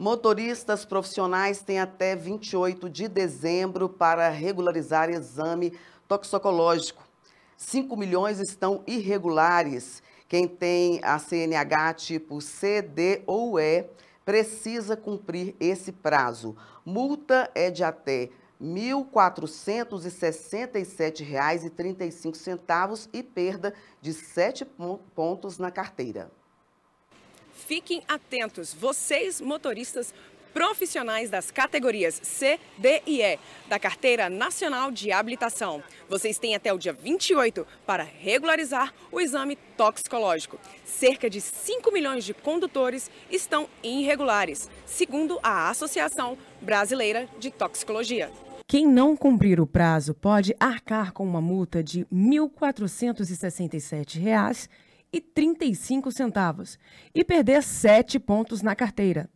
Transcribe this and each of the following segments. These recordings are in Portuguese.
Motoristas profissionais têm até 28 de dezembro para regularizar exame toxicológico. 5 milhões estão irregulares. Quem tem a CNH tipo C, D ou E precisa cumprir esse prazo. Multa é de até R$ 1.467,35 e perda de 7 pontos na carteira. Fiquem atentos, vocês motoristas profissionais das categorias C, D e E da Carteira Nacional de Habilitação. Vocês têm até o dia 28 para regularizar o exame toxicológico. Cerca de 5 milhões de condutores estão irregulares, segundo a Associação Brasileira de Toxicologia. Quem não cumprir o prazo pode arcar com uma multa de R$ 1.467 e 35 centavos e perder 7 pontos na carteira.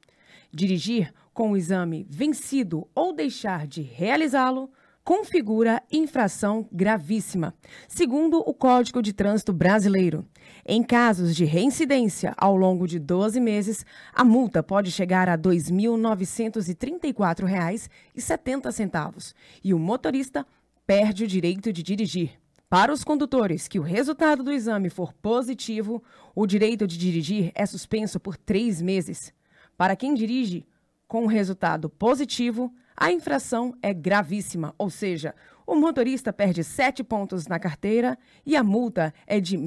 Dirigir com o exame vencido ou deixar de realizá-lo configura infração gravíssima, segundo o Código de Trânsito Brasileiro. Em casos de reincidência ao longo de 12 meses, a multa pode chegar a R$ 2.934,70 e o motorista perde o direito de dirigir. Para os condutores que o resultado do exame for positivo, o direito de dirigir é suspenso por três meses. Para quem dirige com o resultado positivo, a infração é gravíssima, ou seja, o motorista perde sete pontos na carteira e a multa é de R$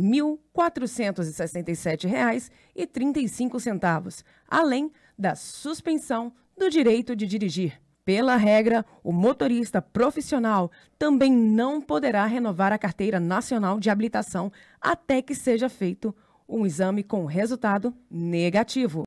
1.467,35, além da suspensão do direito de dirigir. Pela regra, o motorista profissional também não poderá renovar a carteira nacional de habilitação até que seja feito um exame com resultado negativo.